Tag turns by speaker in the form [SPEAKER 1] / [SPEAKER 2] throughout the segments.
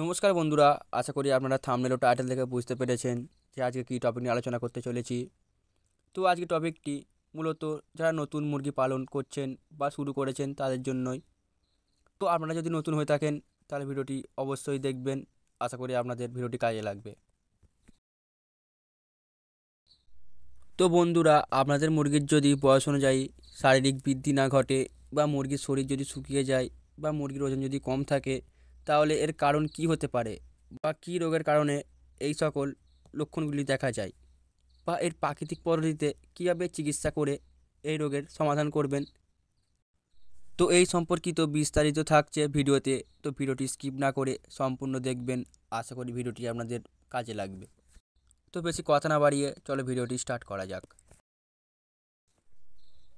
[SPEAKER 1] নমস্কার বন্ধুরা আশা করি আপনারা থামনেল টাইটেল থেকে বুঝতে পেরেছেন যে আজকে কী টপিক নিয়ে আলোচনা করতে চলেছি তো আজকে টপিকটি মূলত যারা নতুন মুরগি পালন করছেন বা শুরু করেছেন তাদের জন্যই তো আপনারা যদি নতুন হয়ে থাকেন তাহলে ভিডিওটি অবশ্যই দেখবেন আশা করি আপনাদের ভিডিওটি কাজে লাগবে তো বন্ধুরা আপনাদের মুরগির যদি বয়স অনুযায়ী শারীরিক বৃদ্ধি না ঘটে বা মুরগির শরীর যদি শুকিয়ে যায় বা মুরগির ওজন যদি কম থাকে তাহলে এর কারণ কি হতে পারে বা কী রোগের কারণে এই সকল লক্ষণগুলি দেখা যায় বা এর প্রাকৃতিক পদ্ধতিতে কীভাবে চিকিৎসা করে এই রোগের সমাধান করবেন তো এই সম্পর্কিত বিস্তারিত থাকছে ভিডিওতে তো ভিডিওটি স্কিপ না করে সম্পূর্ণ দেখবেন আশা করি ভিডিওটি আপনাদের কাজে লাগবে তো বেশি কথা না বাড়িয়ে চলো ভিডিওটি স্টার্ট করা যাক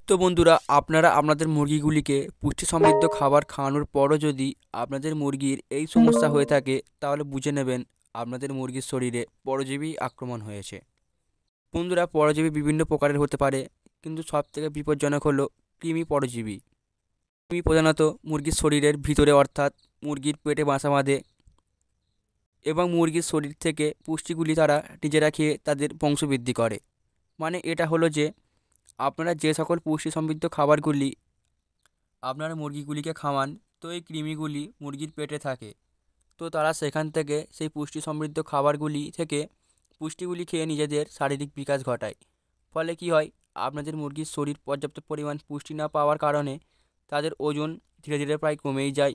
[SPEAKER 1] তো বন্ধুরা আপনারা আপনাদের মুরগিগুলিকে পুষ্টি সমৃদ্ধ খাবার খাওয়ানোর পরও যদি আপনাদের মুরগির এই সমস্যা হয়ে থাকে তাহলে বুঝে নেবেন আপনাদের মুরগির শরীরে পরজীবী আক্রমণ হয়েছে বন্ধুরা পরজীবী বিভিন্ন প্রকারের হতে পারে কিন্তু সবথেকে বিপজ্জনক হলো কৃমি পরজীবী কৃমি প্রধানত মুরগির শরীরের ভিতরে অর্থাৎ মুরগির পেটে বাসা বাঁধে এবং মুরগির শরীর থেকে পুষ্টিগুলি তারা নিজেরা খেয়ে তাদের বংশবৃদ্ধি করে মানে এটা হলো যে আপনারা যে সকল পুষ্টি সমৃদ্ধ খাবারগুলি আপনার মুরগিগুলিকে খাওয়ান তো এই কৃমিগুলি মুরগির পেটে থাকে তো তারা সেখান থেকে সেই পুষ্টি সমৃদ্ধ খাবারগুলি থেকে পুষ্টিগুলি খেয়ে নিজেদের শারীরিক বিকাশ ঘটায় ফলে কি হয় আপনাদের মুরগির শরীর পর্যাপ্ত পরিমাণ পুষ্টি না পাওয়ার কারণে তাদের ওজন ধীরে ধীরে প্রায় কমেই যায়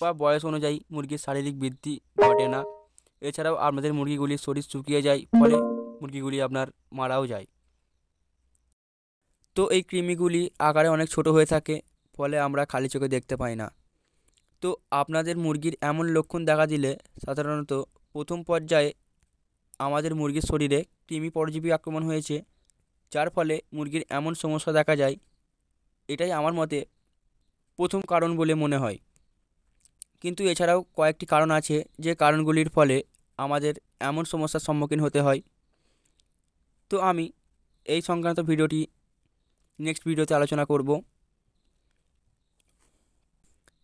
[SPEAKER 1] বা বয়স অনুযায়ী মুরগির শারীরিক বৃদ্ধি ঘটে না এছাড়াও আপনাদের মুরগিগুলির শরীর শুকিয়ে যায় ফলে মুরগিগুলি আপনার মারাও যায় তো এই কৃমিগুলি আকারে অনেক ছোট হয়ে থাকে ফলে আমরা খালি চোখে দেখতে পাই না তো আপনাদের মুরগির এমন লক্ষণ দেখা দিলে সাধারণত প্রথম পর্যায়ে আমাদের মুরগির শরীরে কৃমি পরজীবী আক্রমণ হয়েছে যার ফলে মুরগির এমন সমস্যা দেখা যায় এটাই আমার মতে প্রথম কারণ বলে মনে হয় কিন্তু এছাড়াও কয়েকটি কারণ আছে যে কারণগুলির ফলে আমাদের এমন সমস্যার সম্মুখীন হতে হয় তো আমি এই সংক্রান্ত ভিডিওটি নেক্সট ভিডিওতে আলোচনা করব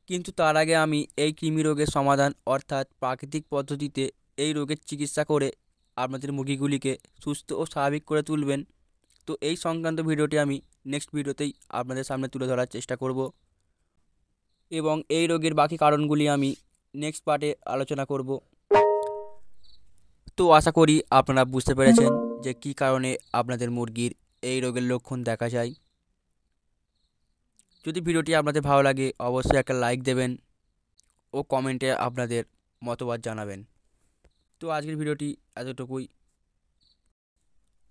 [SPEAKER 1] কিন্তু তার আগে আমি এই কৃমি রোগের সমাধান অর্থাৎ প্রাকৃতিক পদ্ধতিতে এই রোগের চিকিৎসা করে আপনাদের মুরগিগুলিকে সুস্থ ও স্বাভাবিক করে তুলবেন তো এই সংক্রান্ত ভিডিওটি আমি নেক্সট ভিডিওতেই আপনাদের সামনে তুলে ধরার চেষ্টা করব এবং এই রোগের বাকি কারণগুলি আমি নেক্সট পার্টে আলোচনা করব তো আশা করি আপনারা বুঝতে পেরেছেন যে কি কারণে আপনাদের মুরগির এই রোগের লক্ষণ দেখা যায় যদি ভিডিওটি আপনাদের ভালো লাগে অবশ্যই একটা লাইক দেবেন ও কমেন্টে আপনাদের মতবাদ জানাবেন তো আজকের ভিডিওটি এতটুকুই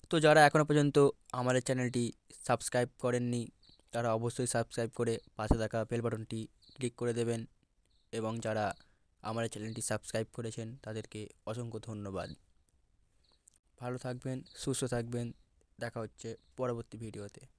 [SPEAKER 1] তো যারা এখনও পর্যন্ত আমাদের চ্যানেলটি সাবস্ক্রাইব করেননি তারা অবশ্যই সাবস্ক্রাইব করে পাশে থাকা বেল বাটনটি ক্লিক করে দেবেন এবং যারা আমার চ্যানেলটি সাবস্ক্রাইব করেছেন তাদেরকে অসংখ্য ধন্যবাদ ভালো থাকবেন সুস্থ থাকবেন দেখা হচ্ছে পরবর্তী ভিডিওতে